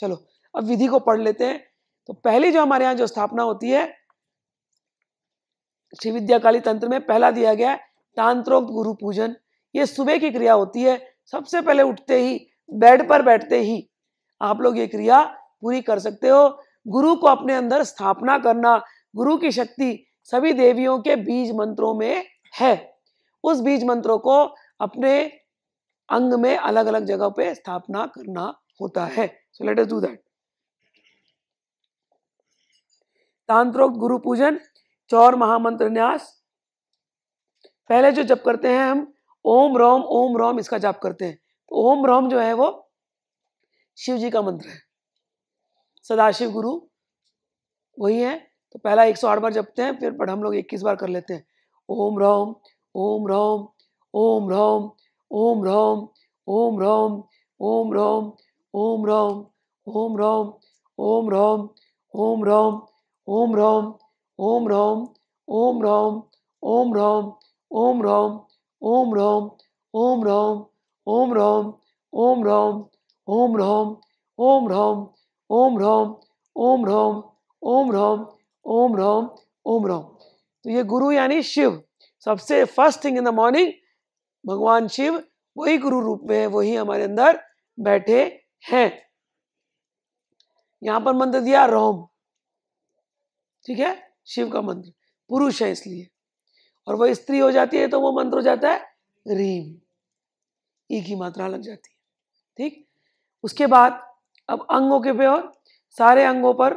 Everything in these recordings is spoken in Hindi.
चलो अब विधि को पढ़ लेते हैं तो पहली जो हमारे यहाँ जो स्थापना होती है श्री विद्याकाली तंत्र में पहला दिया गया तांत्रोक्त गुरु पूजन ये सुबह की क्रिया होती है सबसे पहले उठते ही बेड पर बैठते ही आप लोग ये क्रिया पूरी कर सकते हो गुरु को अपने अंदर स्थापना करना गुरु की शक्ति सभी देवियों के बीज मंत्रों में है उस बीज मंत्रों को अपने अंग में अलग अलग जगह पे स्थापना करना होता है So let us do that. तांत्रोक्त गुरु पूजन चौर महामंत्र न्यास पहले जो जप करते हैं हम ओम रोम ओम रोम इसका जाप करते हैं तो ओम रोम जो है वो शिव जी का मंत्र है सदाशिव गुरु वही है तो पहला 108 बार जपते हैं फिर हम लोग 21 बार कर लेते हैं ओम रोम ओम रोम ओम रोम ओम रोम ओम रोम ओम रोम ओम रोम ओम रोम ओम रोम ओम रोम ओम रोम ओम रोम ओम रोम ओम रोम ओम रोम ओम रोम ओम रोम ओम रोम ओम रोम ओम रोम ओम रोम ओम रोम ओम रोम ओम रोम ओम रोम ओम रोम तो ये गुरु यानी शिव सबसे first thing in the morning भगवान शिव वही गुरु रूप में है वही हमारे अंदर बैठे हैं यहां पर मंत्र दिया रोम ठीक है शिव का मंत्र पुरुष है इसलिए और वह स्त्री हो जाती है तो वो मंत्र हो जाता है रीम ई की मात्रा लग जाती है ठीक उसके बाद अब अंगों के पे और सारे अंगों पर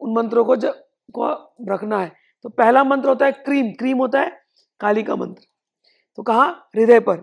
उन मंत्रों को जब को रखना है तो पहला मंत्र होता है क्रीम क्रीम होता है काली का मंत्र तो कहा हृदय पर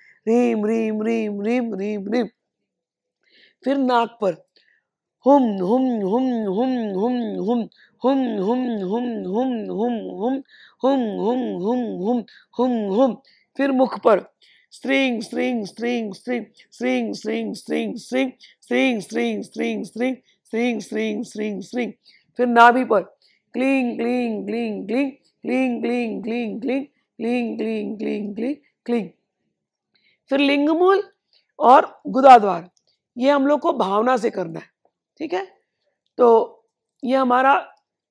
रीम रीम रीम रीम रीम रीम फिर नाक पर हुम हुम हुम हुम हुम हुम हुम हुम हुम हुम हुम हुम हुम हुम हुम हुम हुम हुम फिर मुख पर स्ट्रिंग स्ट्रिंग स्ट्रिंग स्ट्रिंग स्ट्रिंग स्ट्रिंग स्ट्रिंग स्ट्रिंग स्ट्रिंग स्ट्रिंग स्ट्रिंग स्ट्रिंग स्ट्रिंग स्ट्रिंग स्ट्रिंग स्ट्रिंग फिर नाभि पर क्लिंग क्लिंग क्लिंग क्लिंग क्लिंग क्लिंग क्लिंग क्लिंग क्लिंग क्लिंग क्लिंग क्लिंग फिर लिंग मूल और गुदाद्वार ये हम लोग को भावना से करना है ठीक है तो ये हमारा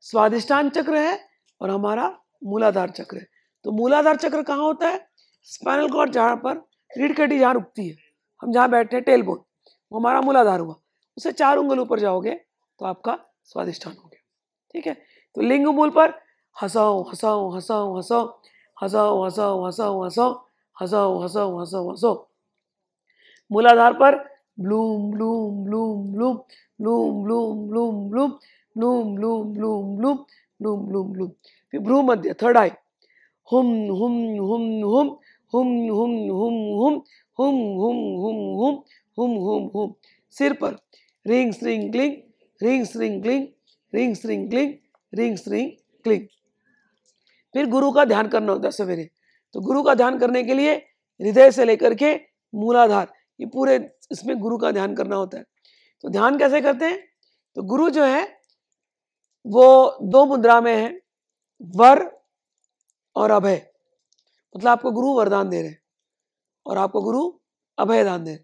स्वादिष्ठान चक्र है और हमारा मूलाधार चक्र है तो मूलाधार चक्र कहाँ होता है स्पाइनल कॉर्ड जहाँ पर रीढ़ कटी जहाँ रुकती है हम जहाँ बैठे हैं टेल बोन वो हमारा मूलाधार हुआ उसे चार उंगल ऊपर जाओगे तो आपका स्वादिष्ठान हो गया ठीक है तो लिंग मूल पर हंसाओ हंसाओ हंसाओ हंसाओ हंसाओ हंसाओ हंसाओ हंसाओ हंसो हंसो हंसो हंसो मूलाधार पर ब्लूम ब्लूम ब्लूम ब्लूम ब्लूम ब्लूम ब्लूम ब्लूम ब्लूम ब्लूम ब्लूम ब्लूम ब्लूम ब्लूम ब्लूम फिर भ्रू मध्य थर्ड आई हुम हुम हुम हुम हुम हुम हुम हुम हुम हुम हुम हुम हुम हुम हुम सिर पर रिंग स्रिंग क्लिंग रिंग स्रिंग क्लिंग रिंग स्रिंग क्लिंग रिंग स्रिंग क्लिंग फिर गुरु का ध्यान करना होता है सवेरे तो गुरु का ध्यान करने के लिए हृदय से लेकर के मूलाधार ये पूरे इसमें गुरु का ध्यान करना होता है तो ध्यान कैसे करते हैं तो गुरु जो है वो दो मुद्रा में है वर और अभय मतलब आपको गुरु वरदान दे रहे हैं और आपको गुरु अभय दान दे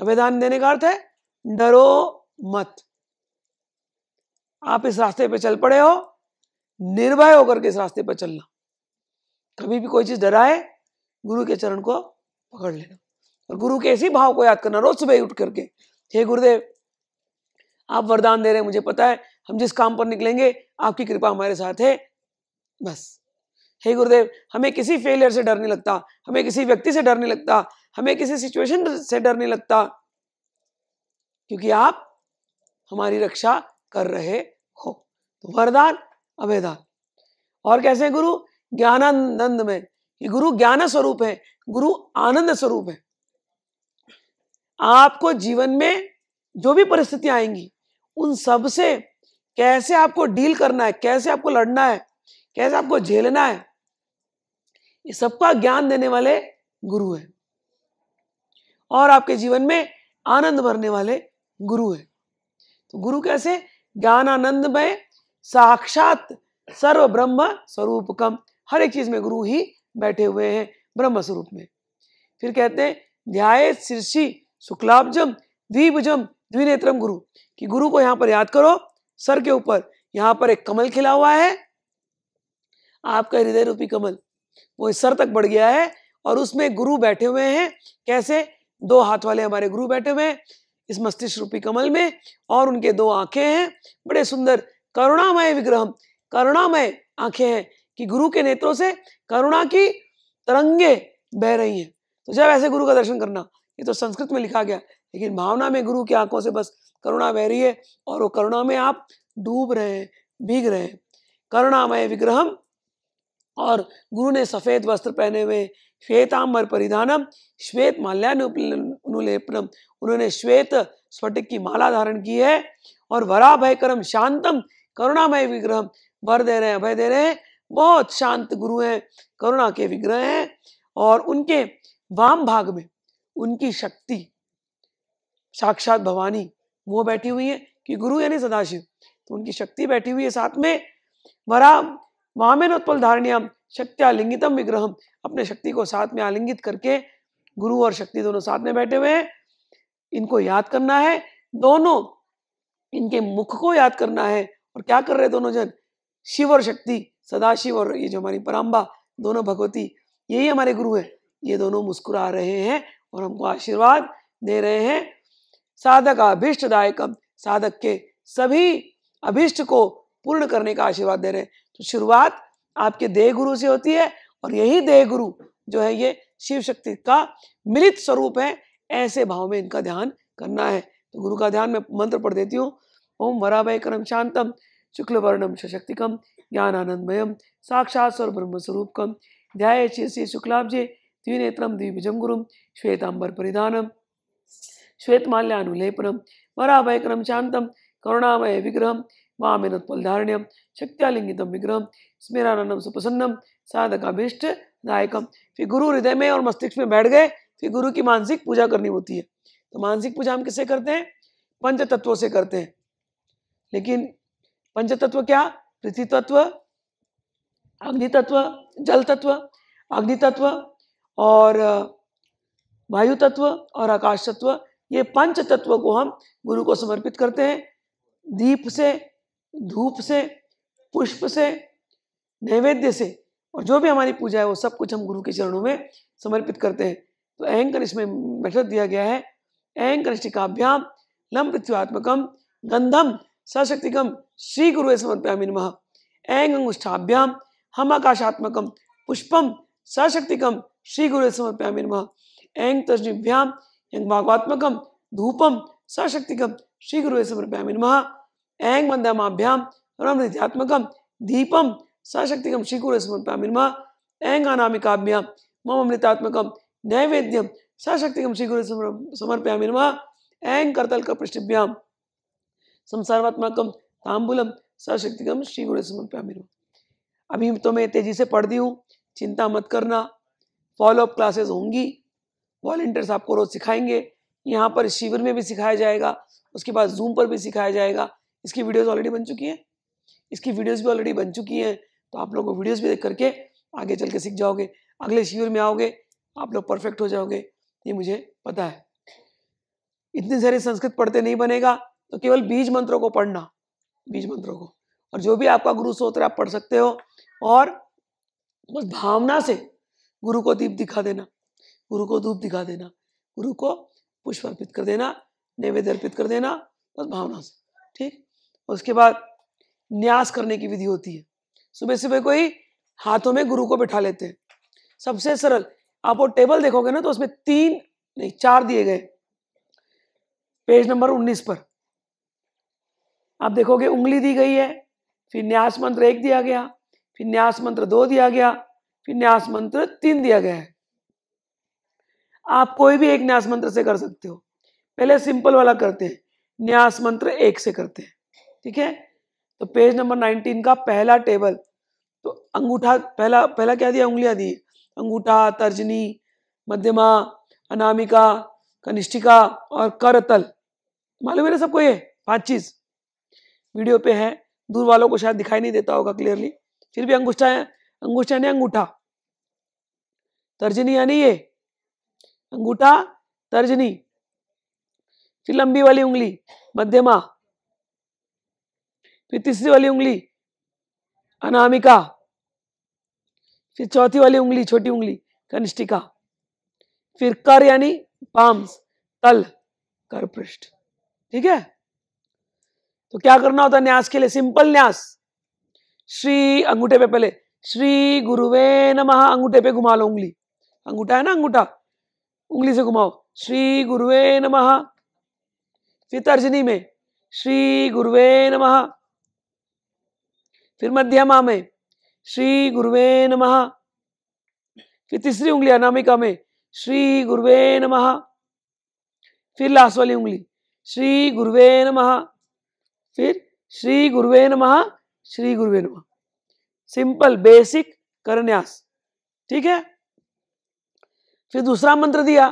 अभय दान देने का अर्थ है डरो मत आप इस रास्ते पर चल पड़े हो निर्भय होकर के इस रास्ते पर चलना कभी भी कोई चीज़ डराए गुरु के चरण को पकड़ लेना और गुरु के इसी भाव को याद करना रोज सुबह उठ करके हे गुरुदेव आप वरदान दे रहे हैं मुझे पता है हम जिस काम पर निकलेंगे आपकी कृपा हमारे साथ है बस हे गुरुदेव हमें किसी फेलियर से डर नहीं लगता हमें किसी व्यक्ति से डर नहीं लगता हमें किसी सिचुएशन से डर नहीं लगता क्योंकि आप हमारी रक्षा कर रहे हो तो वरदान अभेदान और कैसे गुरु ज्ञानानंद में कि गुरु ज्ञान स्वरूप है गुरु आनंद स्वरूप है आपको जीवन में जो भी परिस्थितियां आएंगी उन सब से कैसे आपको डील करना है कैसे आपको लड़ना है कैसे आपको झेलना है ये सबका ज्ञान देने वाले गुरु है और आपके जीवन में आनंद भरने वाले गुरु है तो गुरु कैसे ज्ञान आनंद में साक्षात सर्व ब्रह्म स्वरूप कम हर एक चीज़ में गुरु ही बैठे हुए हैं ब्रह्म स्वरूप में फिर कहते हैं ध्याय शीर्षि शुक्लाब्जम द्विभुजम द्विनेत्रम गुरु कि गुरु को यहाँ पर याद करो सर के ऊपर यहाँ पर एक कमल खिला हुआ है आपका हृदय रूपी कमल वो इस सर तक बढ़ गया है और उसमें गुरु बैठे हुए हैं कैसे दो हाथ वाले हमारे गुरु बैठे हुए हैं इस मस्तिष्क रूपी कमल में और उनके दो आंखें हैं बड़े सुंदर करुणामय विग्रह करुणामय आंखें हैं कि गुरु के नेत्रों से करुणा की तरंगे बह रही हैं तो जब ऐसे गुरु का दर्शन करना ये तो संस्कृत में लिखा गया लेकिन भावना में गुरु की आंखों से बस करुणा बह रही है और वो करुणा में आप डूब रहे हैं भीग रहे हैं करुणामय विग्रहम और गुरु ने सफ़ेद वस्त्र पहने हुए श्वेतांबर परिधानम श्वेत माल्यानुलेपनम उन्होंने श्वेत स्फटिक की माला धारण की है और वरा भय करम शांतम करुणामय विग्रहम वर दे रहे हैं अभय दे रहे हैं बहुत शांत गुरु हैं करुणा के विग्रह हैं और उनके वाम भाग में उनकी शक्ति साक्षात भवानी वो बैठी हुई है कि गुरु यानी सदाशिव तो उनकी शक्ति बैठी हुई है साथ में वरा वामेनोत्पल धारण्यम शक्ति लिंगितम विग्रह अपने शक्ति को साथ में आलिंगित करके गुरु और शक्ति दोनों साथ में बैठे हुए हैं इनको याद करना है दोनों इनके मुख को याद करना है और क्या कर रहे दोनों जन शिव और शक्ति सदाशिव और ये जो हमारी पराम्बा दोनों भगवती यही हमारे गुरु हैं ये दोनों मुस्कुरा रहे हैं और हमको आशीर्वाद दे रहे हैं साधक अभिष्टदायकम साधक के सभी अभिष्ट को पूर्ण करने का आशीर्वाद दे रहे हैं तो शुरुआत आपके देह गुरु से होती है और यही देह गुरु जो है ये शिव शक्ति का मिलित स्वरूप है ऐसे भाव में इनका ध्यान करना है तो गुरु का ध्यान मैं मंत्र पढ़ देती हूँ ओम वराभय करम शांतम शुक्ल वर्णम सशक्तिकम ज्ञानानंदमयम साक्षात स्वर ब्रह्मस्वरूप ध्याय श्री शुक्लाब्जे द्विनेत्रम द्विभुजम गुरुम श्वेतांबर परिधानम श्वेतमाल्यानुलेपनम वराभयक्रम शांतम करुणामय विग्रहम मामेनोत्पलधारण्यम शक्तियालिंगित विग्रह स्मिरानंदम सुप्रसन्नम साधकाभीष्ट दायकम फिर गुरु हृदय में और मस्तिष्क में बैठ गए फिर गुरु की मानसिक पूजा करनी होती है तो मानसिक पूजा हम किससे करते हैं पंच तत्वों से करते हैं लेकिन पंच तत्व क्या पृथ्वी तत्व अग्नि तत्व जल तत्व अग्नि तत्व और वायु तत्व और आकाश तत्व ये पंच तत्व को हम गुरु को समर्पित करते हैं दीप से धूप से पुष्प से नैवेद्य से और जो भी हमारी पूजा है वो सब कुछ हम गुरु के चरणों में समर्पित करते हैं तो अहंकर इसमें मेथड दिया गया है अहंकनिष्ठिकाभ्याम लम पृथ्वी आत्मकम गंधम सशक्तिकम श्रीगुरु समर्पयामि नमः ऐंग अंगुष्ठाभ्याम हम आकाशात्मक पुष्पम सशक्तिकम श्रीगुरु समर्पयामि नमः ऐंग तर्जनीभ्याम यंग भागवात्मक धूपम सशक्तिकम श्रीगुरु समर्पयामि नमः ऐं वन्दमाभ्याम रमृध्यात्मकम दीपम सशक्तिकम श्रीगुरु समर्पयामि नमः ऐंग अनामिकाभ्याम मम अमृतात्मक नैवेद्यम सशक्तिकम श्रीगुरु समर्पयामि नमः ऐं कर्तल पृष्ठभ्याम संसारवात्माकम ताम्बुलम सशक्तिकम श्री गुण समर्प्यामिर अभी तो मैं तेजी से पढ़ दी हूँ चिंता मत करना फॉलोअप क्लासेस होंगी वॉलेंटियर्स आपको रोज़ सिखाएंगे यहाँ पर शिविर में भी सिखाया जाएगा उसके बाद जूम पर भी सिखाया जाएगा इसकी वीडियोस ऑलरेडी बन चुकी हैं इसकी वीडियोस भी ऑलरेडी बन चुकी हैं तो आप लोग वीडियोज़ भी देख करके आगे चल के सीख जाओगे अगले शिविर में आओगे आप लोग परफेक्ट हो जाओगे ये मुझे पता है इतने सारे संस्कृत पढ़ते नहीं बनेगा तो केवल बीज मंत्रों को पढ़ना बीज मंत्रों को और जो भी आपका गुरु सोत्र आप पढ़ सकते हो और बस भावना से गुरु को दीप दिखा देना गुरु को धूप दिखा देना गुरु को पुष्प अर्पित कर देना नैवेद्य अर्पित कर देना बस भावना से ठीक उसके बाद न्यास करने की विधि होती है सुबह सुबह कोई हाथों में गुरु को बैठा लेते हैं सबसे सरल आप वो टेबल देखोगे ना तो उसमें तीन नहीं चार दिए गए पेज नंबर उन्नीस पर आप देखोगे उंगली दी गई है फिर न्यास मंत्र एक दिया गया फिर न्यास मंत्र दो दिया गया फिर न्यास मंत्र तीन दिया गया है आप कोई भी एक न्यास मंत्र से कर सकते हो पहले सिंपल वाला करते हैं न्यास मंत्र एक से करते हैं ठीक है तो पेज नंबर नाइनटीन का पहला टेबल तो अंगूठा पहला पहला क्या दिया उंगलियां दी अंगूठा तर्जनी मध्यमा अनामिका कनिष्ठिका और करतल मालूम है ना सबको ये पांच चीज वीडियो पे है दूर वालों को शायद दिखाई नहीं देता होगा क्लियरली फिर भी अंगूठा है अंगूठा यानी अंगूठा तर्जनी यानी ये अंगूठा तर्जनी फिर लंबी वाली उंगली मध्यमा फिर तीसरी वाली उंगली अनामिका फिर चौथी वाली उंगली छोटी उंगली कनिष्ठिका फिर कर यानी पाम्स तल कर पृष्ठ ठीक है तो क्या करना होता न्यास के लिए सिंपल न्यास श्री अंगूठे पे पहले श्री गुरुवे नमः अंगूठे पे घुमा लो उंगली अंगूठा है ना अंगूठा उंगली से घुमाओ श्री गुरुवे नमः फिर तर्जनी में श्री गुरुवे नमः फिर मध्यमा में श्री गुरुवे नमः फिर तीसरी उंगली अनामिका में श्री गुरुवे नमः फिर लास्ट वाली उंगली श्री गुरुवे नमः फिर श्री गुरुवे नमः श्री गुरुवे नमः सिंपल बेसिक करन्यास ठीक है फिर दूसरा मंत्र दिया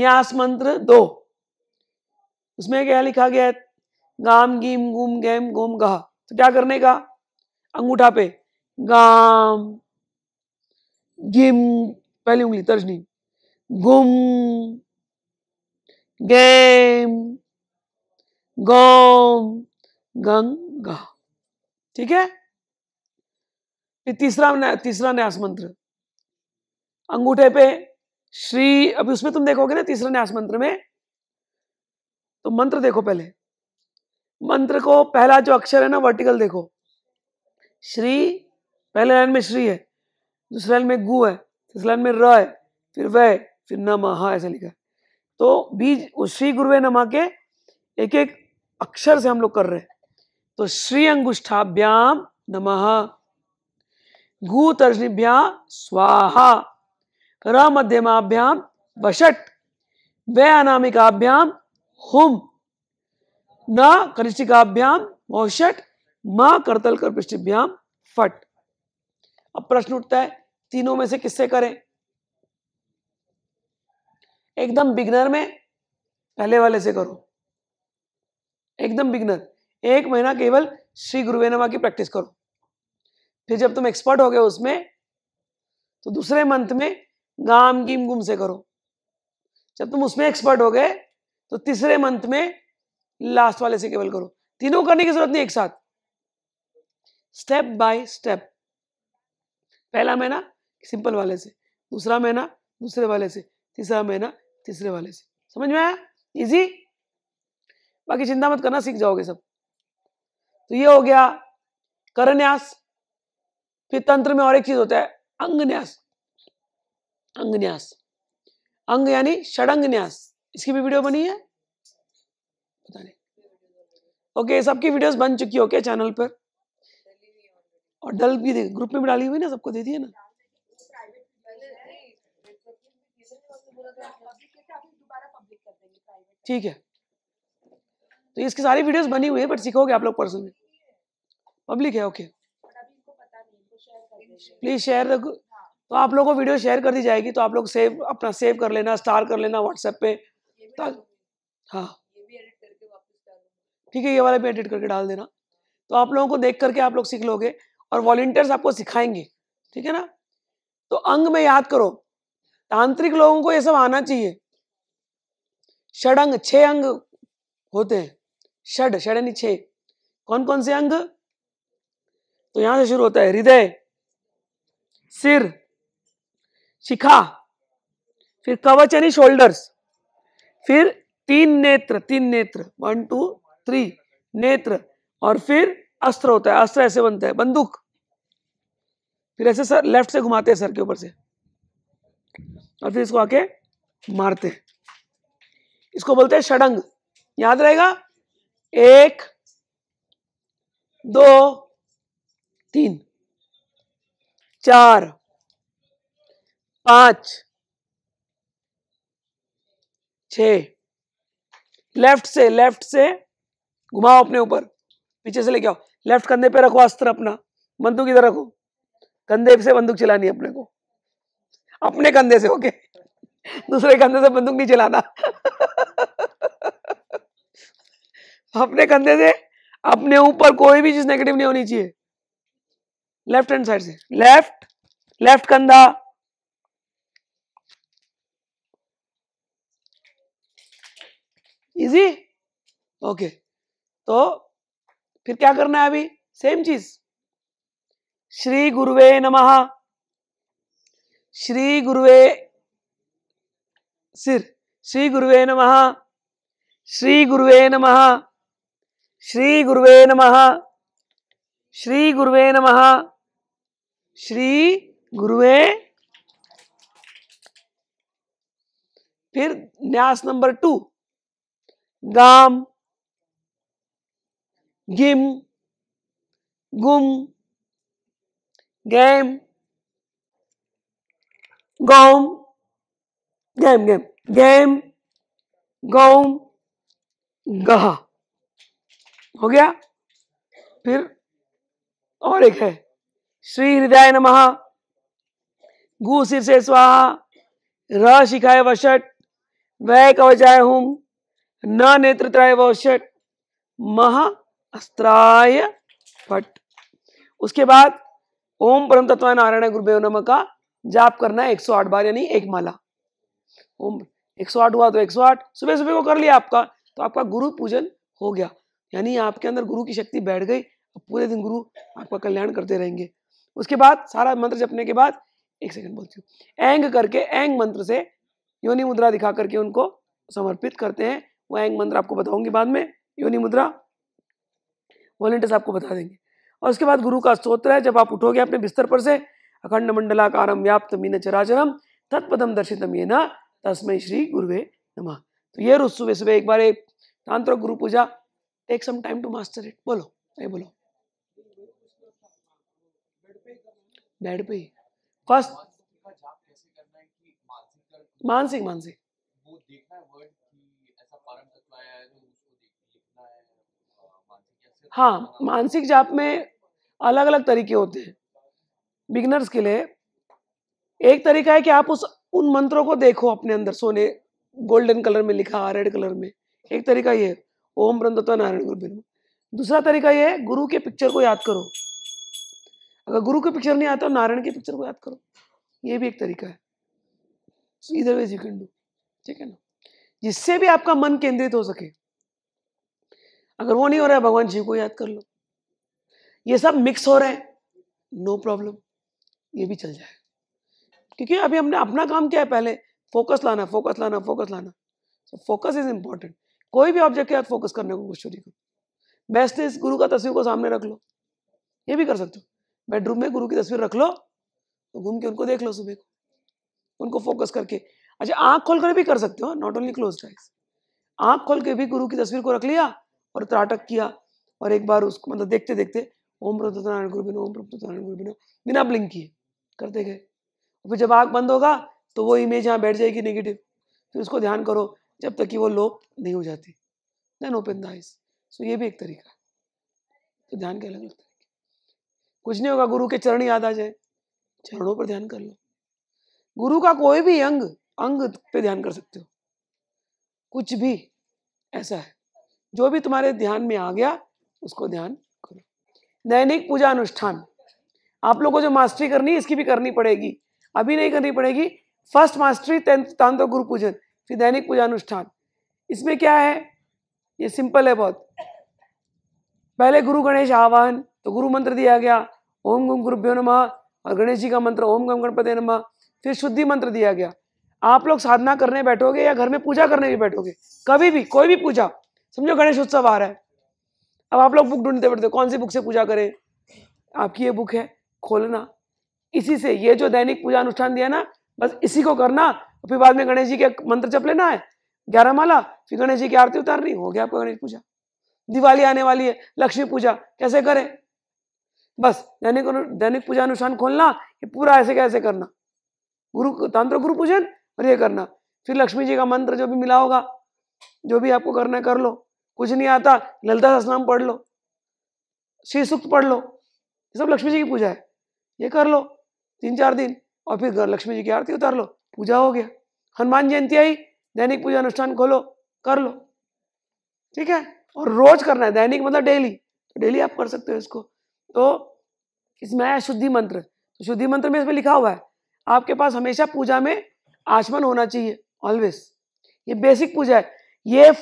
न्यास मंत्र दो उसमें क्या लिखा गया है गाम गीम गुम गैम गोम गहा तो क्या करने का अंगूठा पे गाम गिम पहली उंगली तर्जनी गुम गैम गौम गंगा ठीक है फिर तीसरा तीसरा न्यास मंत्र अंगूठे पे श्री अभी उसमें तुम देखोगे ना तीसरा न्यास मंत्र में तो मंत्र देखो पहले मंत्र को पहला जो अक्षर है ना वर्टिकल देखो श्री पहले लाइन में श्री है दूसरे लाइन में गु है तीसरे लाइन में र है फिर वह फिर नमः ऐसा लिखा तो बीज श्री गुरुवे नमा के एक एक अक्षर से हम लोग कर रहे हैं तो श्री अंगुष्ठाभ्याम नमः घू तर्जनीभ्या स्वाहा र मध्यमाभ्याम वशट वे अनामिकाभ्याम हुम न कनिष्ठिकाभ्याम मोशट माँ करतल कर पृष्ठिभ्याम फट अब प्रश्न उठता है तीनों में से किससे करें एकदम बिगनर में पहले वाले से करो एकदम बिगनर एक महीना केवल श्री गुरुवे नमा की प्रैक्टिस करो फिर जब तुम एक्सपर्ट हो गए उसमें तो दूसरे मंथ में गाम कीम गुम से करो जब तुम उसमें एक्सपर्ट हो गए तो तीसरे मंथ में लास्ट वाले से केवल करो तीनों करने की जरूरत नहीं एक साथ स्टेप बाय स्टेप पहला महीना सिंपल वाले से दूसरा महीना दूसरे वाले से तीसरा महीना तीसरे वाले से समझ में आया इजी बाकी चिंता मत करना सीख जाओगे सब तो ये हो गया करन्यास फिर तंत्र में और एक चीज होता है अंग न्यास अंग न्यास अंग यानी षडंग न्यास इसकी भी वीडियो बनी है पता नहीं ओके सबकी वीडियोस बन चुकी है ओके चैनल पर और डल भी देख ग्रुप में भी डाली हुई ना सबको दे दिए ना ठीक है तो इसकी सारी वीडियोस बनी हुई है बट सीखोगे आप लोग पर्सनली पब्लिक है ओके प्लीज शेयर तो आप लोगों को वीडियो शेयर कर दी जाएगी तो आप लोग सेव अपना सेव कर लेना स्टार कर लेना व्हाट्सएप पे तो हाँ ठीक है ये वाला भी एडिट करके डाल देना तो आप लोगों को देख करके आप लोग सीख लोगे और वॉल्टियर्स आपको सिखाएंगे ठीक है ना तो अंग में याद करो तांत्रिक लोगों को ये सब आना चाहिए षडंग छह अंग होते हैं षड षड यानी छे कौन कौन से अंग तो यहां से शुरू होता है हृदय सिर शिखा फिर कवच यानी शोल्डर्स फिर तीन नेत्र तीन नेत्र वन टू थ्री नेत्र और फिर अस्त्र होता है अस्त्र ऐसे बनता है बंदूक फिर ऐसे सर लेफ्ट से घुमाते हैं सर के ऊपर से और फिर इसको आके मारते हैं इसको बोलते हैं षडंग याद रहेगा एक दो तीन चार पांच छ लेफ्ट से लेफ्ट से घुमाओ अपने ऊपर पीछे से लेके आओ लेफ्ट कंधे पे रखो अस्त्र अपना बंदूक इधर रखो कंधे से बंदूक चलानी अपने को अपने कंधे से ओके दूसरे कंधे से बंदूक नहीं चलाना अपने कंधे से अपने ऊपर कोई भी चीज नेगेटिव नहीं होनी चाहिए लेफ्ट हैंड साइड से लेफ्ट लेफ्ट कंधा इजी ओके तो फिर क्या करना है अभी सेम चीज श्री गुरुवे नमः श्री गुरुवे सिर श्री गुरुवे नमः श्री गुरुवे नमः श्री गुरुवे नमः श्री गुरुवे नमः श्री गुरुवे फिर न्यास नंबर टू गाम गिम गुम गैम गौम गैम गैम गैम गौम गहा हो गया फिर और एक है श्री हृदय नम गु सिर से स्वाहा र शिखाए वशट वै कवचाय हूं न नेत्रत्राय वषट मह अस्त्राय फट उसके बाद ओम परम तत्व नारायण गुरुदेव नम का जाप करना है आठ बार यानी एक माला ओम एक सौ आठ हुआ तो एक सौ आठ सुबह सुबह को कर लिया आपका तो आपका गुरु पूजन हो गया यानी आपके अंदर गुरु की शक्ति बैठ गई पूरे दिन गुरु आपका कल्याण करते रहेंगे उसके बाद सारा मंत्र जपने के बाद एक सेकंड बोलती हूँ एंग करके एंग मंत्र से योनि मुद्रा दिखा करके उनको समर्पित करते हैं वो एंग मंत्र आपको बताऊंगी बाद में योनि मुद्रा वॉलेंटियर्स आपको बता देंगे और उसके बाद गुरु का स्त्रोत्र है जब आप उठोगे अपने बिस्तर पर से अखंड मंडलाकारम व्याप्त मीन चराचरम तत्पदम दर्शितम ये न तस्मय श्री गुरुवे नमा तो ये रोज सुबह सुबह एक बार एक तांत्र गुरु पूजा take some time to master it बोलो ये बोलो बेड पे फर्स्ट मानसिक मानसिक हाँ मानसिक जाप में अलग अलग तरीके होते हैं बिगनर्स के लिए एक तरीका है कि आप उस उन मंत्रों को देखो अपने अंदर सोने गोल्डन कलर में लिखा रेड कलर में एक तरीका ये है ओम ब्रह्मतत्व नारायण गुरु बिनु दूसरा तरीका ये है गुरु के पिक्चर को याद करो अगर गुरु के पिक्चर नहीं आता तो नारायण के पिक्चर को याद करो ये भी एक तरीका है सो इधर वेज यू कैन डू ठीक है ना जिससे भी आपका मन केंद्रित हो सके अगर वो नहीं हो रहा है भगवान शिव को याद कर लो ये सब मिक्स हो रहे हैं नो प्रॉब्लम ये भी चल जाए क्योंकि अभी हमने अपना काम क्या है पहले फोकस लाना फोकस लाना फोकस लाना सो फोकस इज इम्पॉर्टेंट कोई भी ऑब्जेक्ट के साथ फोकस करने को कुछ तो नहीं बेस्ट इस गुरु का तस्वीर को सामने रख लो ये भी कर सकते हो बेडरूम में गुरु की तस्वीर रख लो तो घूम के उनको देख लो सुबह को उनको फोकस करके अच्छा आँख खोल कर भी कर सकते हो नॉट ओनली क्लोज आइज आँख खोल के भी गुरु की तस्वीर को रख लिया और त्राटक किया और एक बार उसको मतलब देखते देखते ओम नारायण गुरु बिना ओम नारायण गुरु बिना बिना ब्लिंक किए करते गए फिर जब आँख बंद होगा तो वो इमेज यहाँ बैठ जाएगी नेगेटिव फिर उसको ध्यान करो जब तक कि वो लोप नहीं हो जाती then open the eyes so ये भी एक तरीका है तो ध्यान के अलग अलग तरीके कुछ नहीं होगा गुरु के चरण याद आ जाए चरणों पर ध्यान कर लो गुरु का कोई भी अंग अंग पे ध्यान कर सकते हो कुछ भी ऐसा है जो भी तुम्हारे ध्यान में आ गया उसको ध्यान करो दैनिक पूजा अनुष्ठान आप लोगों को जो मास्टरी करनी है इसकी भी करनी पड़ेगी अभी नहीं करनी पड़ेगी फर्स्ट मास्टरी तांत्रिक गुरु पूजन फिर दैनिक पूजा अनुष्ठान इसमें क्या है ये सिंपल है बहुत पहले गुरु गणेश आह्वान तो गुरु मंत्र दिया गया ओम गम गुरुभ्यो नमः और गणेश जी का मंत्र ओम गम गणपति नमः फिर शुद्धि मंत्र दिया गया आप लोग साधना करने बैठोगे या घर में पूजा करने भी बैठोगे कभी भी कोई भी पूजा समझो गणेश उत्सव आ रहा है अब आप लोग बुक ढूंढते बैठते कौन सी बुक से पूजा करें आपकी ये बुक है खोलना इसी से ये जो दैनिक पूजा अनुष्ठान दिया ना बस इसी को करना और फिर बाद में गणेश जी के मंत्र जप लेना है ग्यारह माला फिर गणेश जी की आरती उतारनी हो गया आपको गणेश पूजा दिवाली आने वाली है लक्ष्मी पूजा कैसे करें बस दैनिक दैनिक पूजा अनुष्ठान खोलना ये पूरा ऐसे कैसे करना गुरु तंत्र गुरु पूजन और ये करना फिर लक्ष्मी जी का मंत्र जो भी मिला होगा जो भी आपको करना है कर लो कुछ नहीं आता ललता सस्नाम पढ़ लो श्री सूक्त पढ़ लो ये सब लक्ष्मी जी की पूजा है ये कर लो तीन चार दिन और फिर लक्ष्मी जी की आरती उतार लो पूजा हो गया हनुमान जयंती आई दैनिक पूजा अनुष्ठान खोलो कर लो ठीक है और रोज करना है दैनिक मतलब डेली तो डेली आप कर सकते हो इसको तो इसमें आया शुद्धि मंत्र तो शुद्धि मंत्र में इसमें लिखा हुआ है आपके पास हमेशा पूजा में आचमन होना चाहिए ऑलवेज ये बेसिक पूजा है ये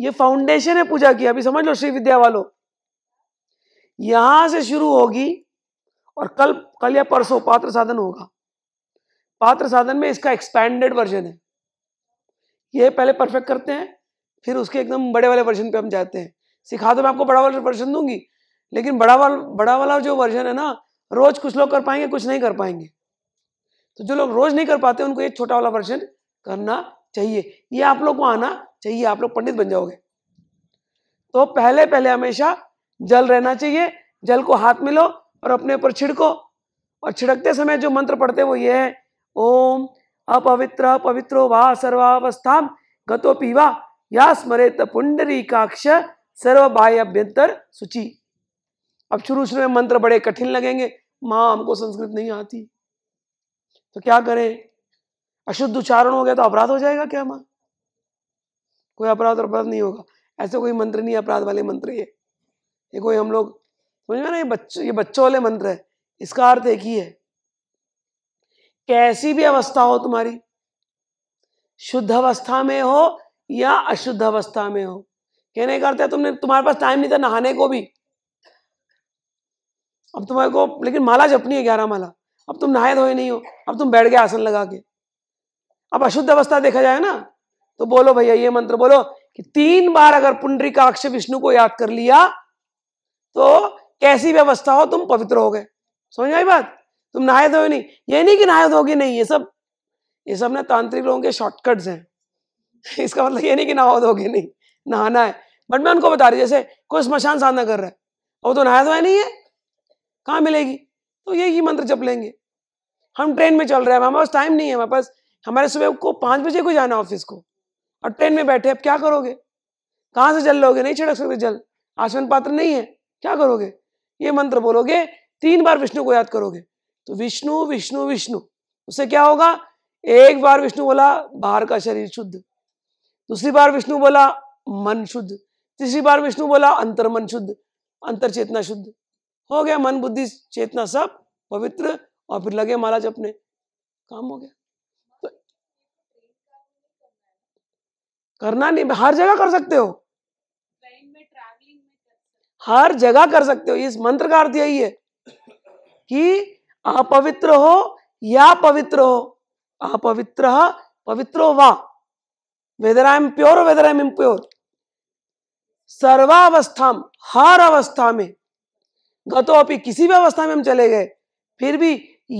ये फाउंडेशन है पूजा की अभी समझ लो श्री विद्या वालों यहां से शुरू होगी और कल कल या परसों पात्र साधन होगा पात्र साधन में इसका एक्सपैंडेड वर्जन है ये पहले परफेक्ट करते हैं फिर उसके एकदम बड़े वाले वर्जन पे हम जाते हैं सिखा तो मैं आपको बड़ा वाला वर्जन दूंगी लेकिन बड़ा वाला बड़ा वाला जो वर्जन है ना रोज कुछ लोग कर पाएंगे कुछ नहीं कर पाएंगे तो जो लोग रोज नहीं कर पाते उनको ये छोटा वाला वर्जन करना चाहिए ये आप लोग को आना चाहिए आप लोग पंडित बन जाओगे तो पहले पहले हमेशा जल रहना चाहिए जल को हाथ में लो और अपने ऊपर छिड़को और छिड़कते समय जो मंत्र पढ़ते वो ये है ओम अपवित्र पवित्रो वा सर्वावस्था गतो पीवा या स्मरेत पुंडरी काक्ष सर्व बाह्य अभ्यंतर सूची अब शुरू शुरू में मंत्र बड़े कठिन लगेंगे माँ हमको संस्कृत नहीं आती तो क्या करें अशुद्ध उच्चारण हो गया तो अपराध हो जाएगा क्या माँ कोई अपराध अपराध नहीं होगा ऐसे कोई मंत्र नहीं अपराध वाले मंत्र ये ये कोई हम लोग समझ में ना ये बच्चों ये बच्चों वाले मंत्र है इसका अर्थ एक ही है कैसी भी अवस्था हो तुम्हारी शुद्ध अवस्था में हो या अशुद्ध अवस्था में हो कहने करते तुमने तुम्हारे पास टाइम नहीं था नहाने को भी अब तुम्हारे को लेकिन माला जपनी है ग्यारह माला अब तुम नहाए धोए नहीं हो अब तुम बैठ गए आसन लगा के अब अशुद्ध अवस्था देखा जाए ना तो बोलो भैया ये मंत्र बोलो कि तीन बार अगर पुंडरी काक्ष विष्णु को याद कर लिया तो कैसी व्यवस्था हो तुम पवित्र हो गए समझ आई बात तुम नहाए धोए नहीं ये नहीं कि नहाए धोगे नहीं ये सब ये सब ना तांत्रिक लोगों के शॉर्टकट्स हैं इसका मतलब ये नहीं कि नहाओ धोगे नहीं नहाना है बट मैं उनको बता रही जैसे कोई स्मशान साधना कर रहा है और तो नहाया धोया नहीं है कहाँ मिलेगी तो यही मंत्र जप लेंगे हम ट्रेन में चल रहे हैं हमारे पास टाइम नहीं है हमारे पास हमारे सुबह को पाँच बजे को जाना ऑफिस को और ट्रेन में बैठे अब क्या करोगे कहाँ से जल लोगे नहीं छिड़क सकते जल आसमान पात्र नहीं है क्या करोगे ये मंत्र बोलोगे तीन बार विष्णु को याद करोगे तो विष्णु विष्णु विष्णु उससे क्या होगा एक बार विष्णु बोला बाहर का शरीर शुद्ध दूसरी बार विष्णु बोला मन शुद्ध तीसरी बार विष्णु बोला अंतर मन शुद्ध अंतर चेतना शुद्ध हो गया मन बुद्धि चेतना सब पवित्र और फिर लगे महाराज अपने काम हो गया तो करना नहीं हर जगह कर सकते हो हर जगह कर सकते हो इस मंत्र का अर्थ यही है कि अपवित्र हो या पवित्र हो अपवित्र हो वा whether I am pure whether I am impure सर्वावस्था हर अवस्था में गतो अपनी किसी भी अवस्था में हम चले गए फिर भी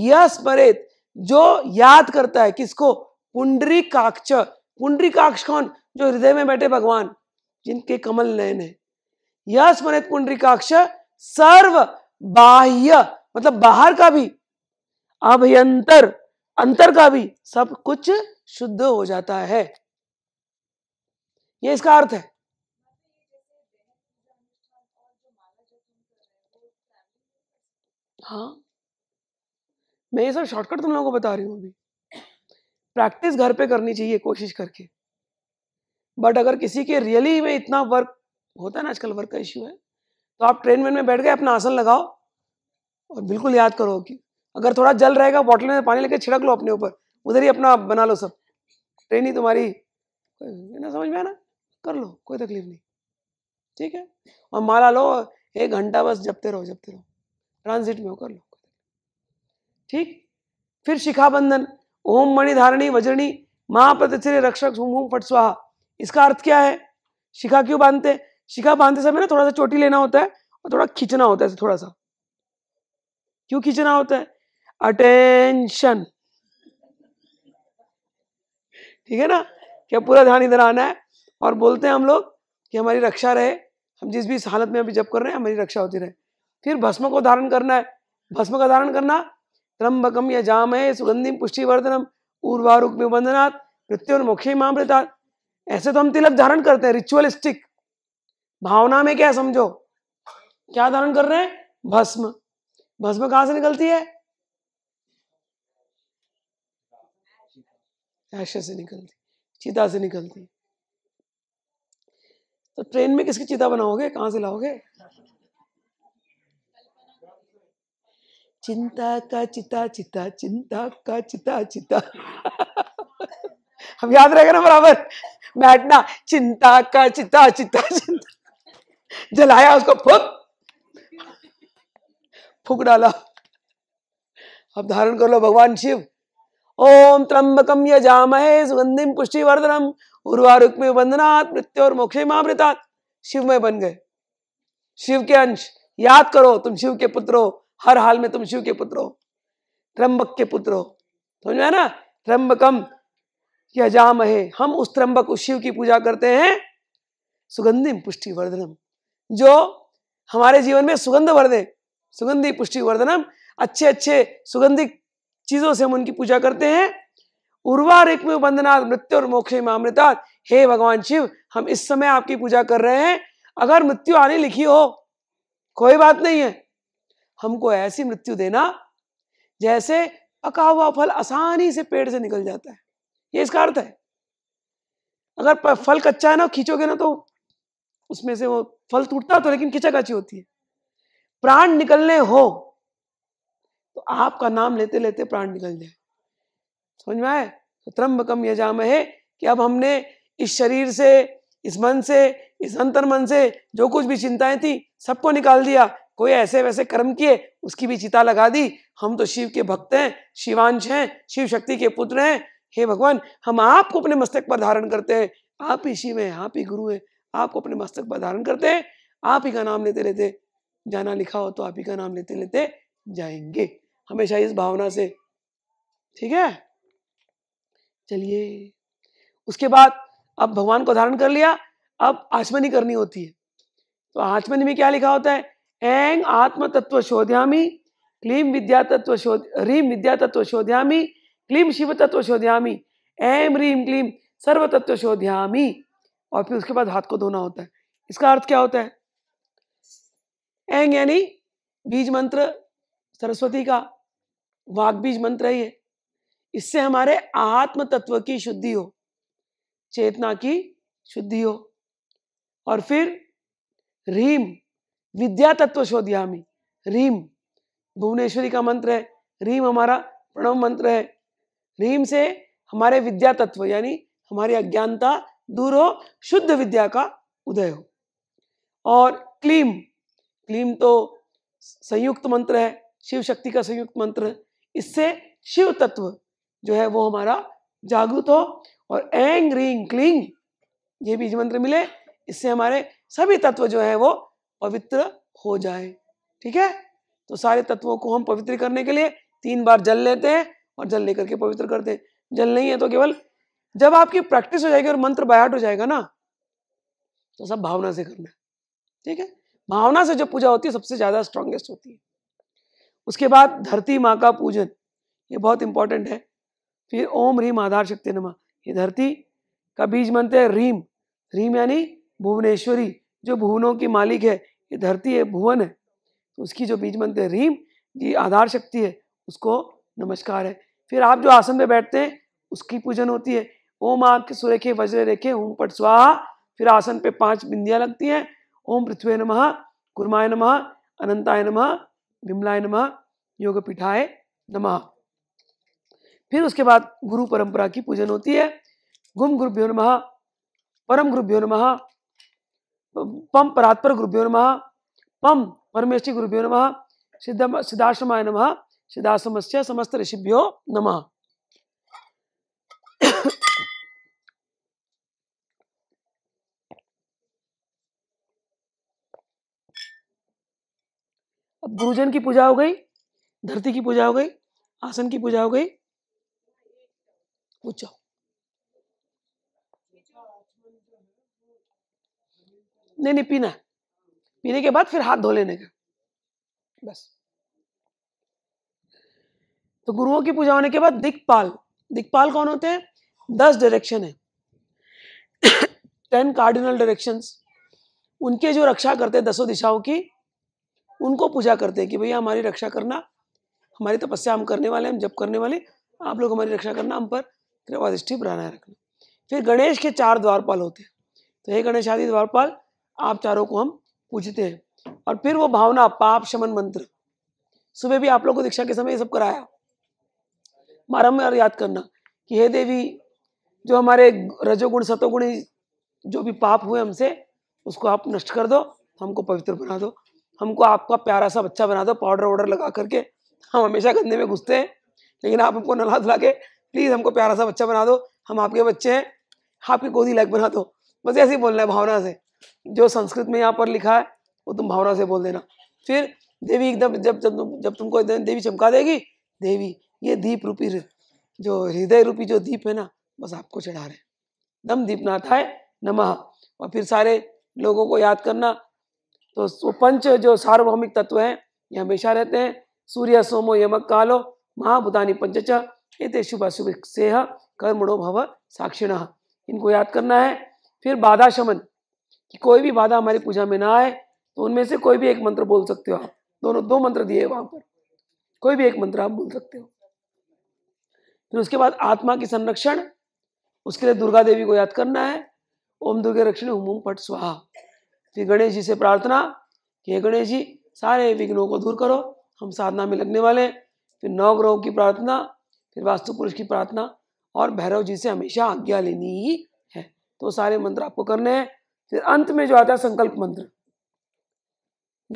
यह स्मरित जो याद करता है किसको पुंडरी काक्ष पुंडरी काक्ष कौन जो हृदय में बैठे भगवान जिनके कमल नयन है यह स्मरित पुंडरी काक्ष सर्व बाह्य मतलब बाहर का भी अभ्यंतर अंतर का भी सब कुछ शुद्ध हो जाता है ये इसका अर्थ है हाँ मैं ये सब शॉर्टकट तुम लोगों को बता रही हूं अभी प्रैक्टिस घर पे करनी चाहिए कोशिश करके बट अगर किसी के रियली में इतना वर्क होता है ना आजकल वर्क का इश्यू है तो आप ट्रेन में बैठ गए अपना आसन लगाओ और बिल्कुल याद करो कि अगर थोड़ा जल रहेगा बॉटल में पानी लेके छिड़क लो अपने ऊपर उधर ही अपना बना लो सब ट्रेन ही तुम्हारी ना समझ में आना कर लो कोई तकलीफ नहीं ठीक है और माला लो एक घंटा बस जपते रहो जपते रहो ट्रांजिट में हो कर लो ठीक फिर शिखा बंधन ओम मणि धारणी वज्रणी महाप्रतिश्री रक्षक हुम हुम फट स्वाहा इसका अर्थ क्या है शिखा क्यों बांधते शिखा बांधते समय ना थोड़ा सा चोटी लेना होता है और थोड़ा खींचना होता है थोड़ा सा क्यों खींचना होता है अटेंशन ठीक है ना क्या पूरा ध्यान इधर आना है और बोलते हैं हम लोग कि हमारी रक्षा रहे हम जिस भी हालत में अभी जब कर रहे हैं हमारी रक्षा होती रहे फिर भस्म को धारण करना है भस्म का धारण करना त्रम्बकम या जाम है सुगंधिम पुष्टिवर्धनम उर्वारुक निबंधनात् मृत्युर मुख्य ऐसे तो हम तिलक धारण करते हैं रिचुअलिस्टिक भावना में क्या समझो क्या धारण कर रहे हैं भस्म भस्म कहां से निकलती है ऐशा से निकलती चिता से निकलती तो ट्रेन में किसकी चिता बनाओगे कहां से लाओगे चिंता का चिता चिता चिंता का चिता चिता हम याद रहेगा ना बराबर बैठना चिंता का चिता चिता चिंता जलाया उसको फुक फूक डाला अब धारण कर लो भगवान शिव ओम त्र्यंबकम यजामहे सुगंधिम पुष्टि उर्वारुक में वंदनात् मृत्यु और मोक्ष शिव शिवमय बन गए शिव के अंश याद करो तुम शिव के पुत्र हो हर हाल में तुम शिव के पुत्र हो त्रंबक के पुत्र हो समझ में ना त्रंबकम यजाम हम उस त्रंबक उस शिव की पूजा करते हैं सुगंधिम पुष्टि वर्धनम जो हमारे जीवन में सुगंध वर्धे सुगंधि पुष्टि वर्धनम अच्छे अच्छे सुगंधित चीजों से हम उनकी पूजा करते हैं उर्वार में वंदनाथ मृत्यु और मोक्ष में हे भगवान शिव हम इस समय आपकी पूजा कर रहे हैं अगर मृत्यु आने लिखी हो कोई बात नहीं है हमको ऐसी मृत्यु देना जैसे पका हुआ फल आसानी से पेड़ से निकल जाता है ये इसका अर्थ है अगर फल कच्चा है ना खींचोगे ना तो उसमें से वो फल टूटता तो लेकिन खिंचा काची होती है प्राण निकलने हो तो आपका नाम लेते लेते प्राण निकल जाए समझ में आए तो त्रम्बकम यजाम है कि अब हमने इस शरीर से इस मन से इस अंतर मन से जो कुछ भी चिंताएं थी सबको निकाल दिया कोई ऐसे वैसे कर्म किए उसकी भी चिता लगा दी हम तो शिव के भक्त हैं शिवांश हैं शिव शक्ति के पुत्र हैं हे भगवान हम आपको अपने मस्तक पर धारण करते हैं आप ही शिव हैं आप ही गुरु हैं आपको अपने मस्तक पर धारण करते हैं आप ही का नाम लेते रहते जाना लिखा हो तो आप ही का नाम लेते लेते जाएंगे हमेशा इस भावना से ठीक है चलिए उसके बाद अब भगवान को धारण कर लिया अब आचमनी करनी होती है तो आचमनी में क्या लिखा होता है एंग आत्म तत्व शोध्यामी क्लीम विद्या तत्व शोध रीम विद्या तत्व शोध्यामी क्लीम शिव तत्व शोध्यामी एम रीम क्लीम सर्व तत्व शोध्यामी और फिर उसके बाद हाथ को धोना होता है इसका अर्थ क्या होता है एंग यानी बीज मंत्र सरस्वती का वाग बीज मंत्र ही है इससे हमारे आत्म तत्व की शुद्धि हो चेतना की शुद्धि हो और फिर रीम विद्या तत्व शोध्यामी रीम भुवनेश्वरी का मंत्र है रीम हमारा प्रणव मंत्र है रीम से हमारे विद्या तत्व यानी हमारी अज्ञानता दूर हो शुद्ध विद्या का उदय हो और क्लीम क्लीम तो संयुक्त मंत्र है शिव शक्ति का संयुक्त मंत्र इससे शिव तत्व जो है वो हमारा जागृत हो और एंग रिंग क्लिंग ये बीज मंत्र मिले इससे हमारे सभी तत्व जो है वो पवित्र हो जाए ठीक है तो सारे तत्वों को हम पवित्र करने के लिए तीन बार जल लेते हैं और जल लेकर के पवित्र करते हैं जल नहीं है तो केवल जब आपकी प्रैक्टिस हो जाएगी और मंत्र बयाट हो जाएगा ना तो सब भावना से करना ठीक है भावना से जो पूजा होती है सबसे ज़्यादा स्ट्रांगेस्ट होती है उसके बाद धरती माँ का पूजन ये बहुत इंपॉर्टेंट है फिर ओम रीम आधार शक्ति नमा ये धरती का बीज मनते हैं रीम रीम यानी भुवनेश्वरी जो भुवनों की मालिक है ये धरती है भुवन है तो उसकी जो बीज मनते हैं रीम ये आधार शक्ति है उसको नमस्कार है फिर आप जो आसन में बैठते हैं उसकी पूजन होती है ओम आपके सुरेखे वज्र रेखे ओम पट स्वाहा फिर आसन पे पांच बिंदियाँ लगती हैं ओम पृथ्वे नम कुय नम अनंताय नम विमलाय नम योगपीठाय नम फिर उसके बाद गुरु परंपरा की पूजन होती है गुम गुरुभ्यो नम परम गुरुभ्यो नम पम परात्पर गुरुभ्यो नम पम परमेश्वरी गुरुभ्यो नम सिद्ध सिद्धाश्रमाय नम सिद्धाश्रम से समस्त ऋषिभ्यो नमः अब गुरुजन की पूजा हो गई धरती की पूजा हो गई आसन की पूजा हो गई पूछो नहीं नहीं पीना पीने के बाद फिर हाथ धो लेने का बस तो गुरुओं की पूजा होने के बाद दिक्पाल दिक्पाल कौन होते हैं दस डायरेक्शन है टेन कार्डिनल डायरेक्शंस उनके जो रक्षा करते हैं दसों दिशाओं की उनको पूजा करते हैं कि भैया हमारी रक्षा करना हमारी तपस्या हम करने वाले हम जब करने वाले आप लोग हमारी रक्षा करना हम पर कृपाधिष्ठि बनाए रखना फिर गणेश के चार द्वारपाल होते हैं तो हे गणेश आदि द्वारपाल आप चारों को हम पूजते हैं और फिर वो भावना पाप शमन मंत्र सुबह भी आप लोग को दीक्षा के समय ये सब कराया बारम्बार याद करना कि हे देवी जो हमारे रजोगुण सतोगुणी जो भी पाप हुए हमसे उसको आप नष्ट कर दो हमको पवित्र बना दो हमको आपका प्यारा सा बच्चा बना दो पाउडर वाउडर लगा करके हम हमेशा गंदे में घुसते हैं लेकिन आप हमको नला धुला के प्लीज़ हमको प्यारा सा बच्चा बना दो हम आपके बच्चे हैं आपकी गोदी लायक बना दो बस ऐसे ही बोलना है भावना से जो संस्कृत में यहाँ पर लिखा है वो तुम भावना से बोल देना फिर देवी एकदम जब जब तुम जब तुमको देवी चमका देगी देवी ये दीप रूपी जो हृदय रूपी जो दीप है ना बस आपको चढ़ा रहे दम दीप है नमः और फिर सारे लोगों को याद करना तो पंच जो सार्वभौमिक तत्व हैं ये हमेशा रहते हैं सूर्य सोमो यमक कालो महाभूतानी पंचच ये शुभ अशुभ से कर्मणो भव साक्षिण इनको याद करना है फिर बाधा शमन कि कोई भी बाधा हमारी पूजा में ना आए तो उनमें से कोई भी एक मंत्र बोल सकते हो आप दोनों दो मंत्र दिए वहां पर कोई भी एक मंत्र आप बोल सकते हो फिर उसके बाद आत्मा की संरक्षण उसके लिए दुर्गा देवी को याद करना है ओम दुर्गे रक्षण हुम पट स्वाहा फिर गणेश जी से प्रार्थना कि हे गणेश जी सारे विघ्नों को दूर करो हम साधना में लगने वाले फिर नौ ग्रहों की प्रार्थना फिर वास्तु पुरुष की प्रार्थना और भैरव जी से हमेशा आज्ञा लेनी ही है तो सारे मंत्र आपको करने हैं फिर अंत में जो आता है संकल्प मंत्र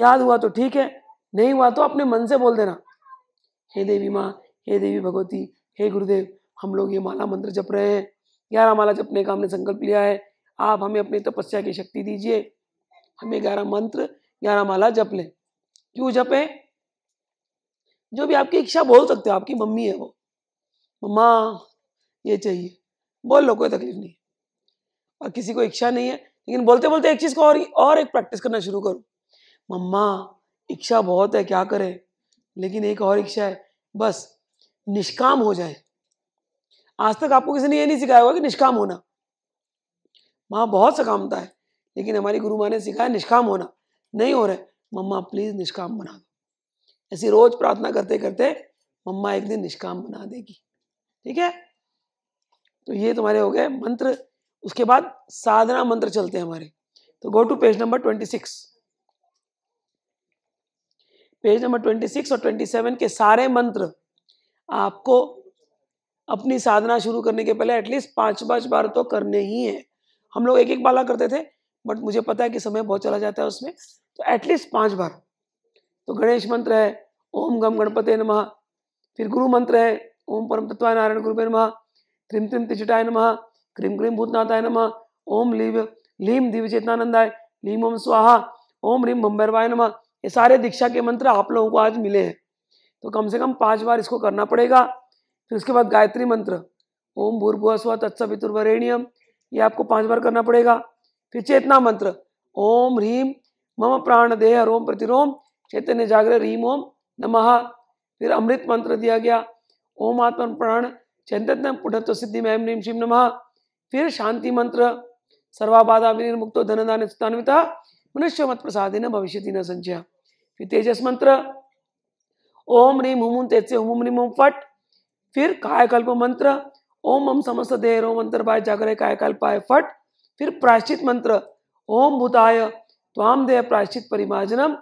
याद हुआ तो ठीक है नहीं हुआ तो अपने मन से बोल देना हे देवी माँ हे देवी भगवती हे गुरुदेव हम लोग ये माला मंत्र जप रहे हैं ग्यारह माला जपने का हमने संकल्प लिया है आप हमें अपनी तपस्या की शक्ति दीजिए हमें ग्यारह मंत्र ग्यारह माला जप लें क्यों जपे जो भी आपकी इच्छा बोल सकते हो आपकी मम्मी है वो मम्मा ये चाहिए बोल लो कोई तकलीफ नहीं और किसी को इच्छा नहीं है लेकिन बोलते बोलते एक चीज़ को और और एक प्रैक्टिस करना शुरू करो मम्मा इच्छा बहुत है क्या करें लेकिन एक और इच्छा है बस निष्काम हो जाए आज तक आपको किसी ने ये नहीं सिखाया होगा कि निष्काम होना माँ बहुत सकामता है लेकिन हमारी गुरु माँ ने सिखाया निष्काम होना नहीं हो रहा है मम्मा प्लीज़ निष्काम बना दो ऐसी रोज़ प्रार्थना करते करते मम्मा एक दिन निष्काम बना देगी ठीक है तो ये तुम्हारे हो गए मंत्र उसके बाद साधना मंत्र चलते हैं हमारे तो go to page number twenty six page number twenty six और ट्वेंटी सेवन के सारे मंत्र आपको अपनी साधना शुरू करने के पहले एटलीस्ट पांच पांच बार तो करने ही है हम लोग एक एक बाला करते थे बट मुझे पता है कि समय बहुत चला जाता है उसमें तो एटलीस्ट पाँच बार तो गणेश मंत्र है ओम गम गणपते नमः फिर गुरु मंत्र है ओम परम तत्वाय नारायण गुरु नमः क्रीम त्रिम त्रिचटाय नमः क्रीम क्रीम भूतनाथाय नमः ओम लीव लीम दिव्य चेतनानंदाय लीम ओम स्वाहा ओम रीम भम्बरवाय नमः ये सारे दीक्षा के मंत्र आप लोगों को आज मिले हैं तो कम से कम पाँच बार इसको करना पड़ेगा फिर उसके बाद गायत्री मंत्र ओम भूर्भुआ स्व तत्सवितुर्वरेण्यम ये आपको पाँच बार करना पड़ेगा फिर चेतना मंत्र ओम ह्रीम मम प्राण देह रोम प्रतिरोम चैतन्य जागर रीम ओम नमः फिर अमृत मंत्र दिया गया ओम आत्म प्राण चैतन्य पुढ़त्व सिद्धि मैम नीम शिव नम फिर शांति मंत्र सर्वाबाधा विनिर्मुक्तो धनदान सुतान्विता मनुष्य मत प्रसाद न भविष्य न संचय फिर तेजस मंत्र ओम रीम हुम तेज से हुम रीम फट फिर कायकल्प मंत्र ओम ओम समस्त देह रोम जागर कायकल्प कायकल्पाय फट फिर प्रायश्चित मंत्र ओम भूताय त्वाम देह प्रायश्चित परिमार्जनम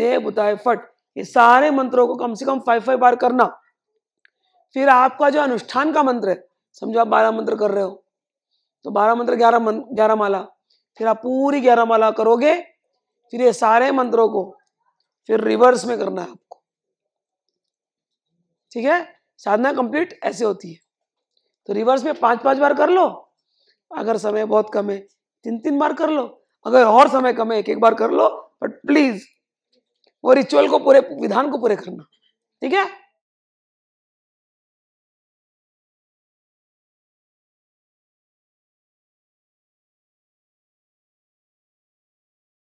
देह भूताय फट ये सारे मंत्रों को कम से कम फाइव फाइव बार करना फिर आपका जो अनुष्ठान का मंत्र है समझो आप बारह मंत्र कर रहे हो तो बारह मंत्र ग्यारह ग्यारह माला फिर आप पूरी ग्यारह माला करोगे फिर ये सारे मंत्रों को फिर रिवर्स में करना है आपको ठीक है साधना कंप्लीट ऐसे होती है तो रिवर्स में पांच पांच बार कर लो अगर समय बहुत कम है तीन तीन बार कर लो अगर और समय कम है एक एक बार कर लो बट प्लीज वो रिचुअल को पूरे विधान को पूरे करना ठीक है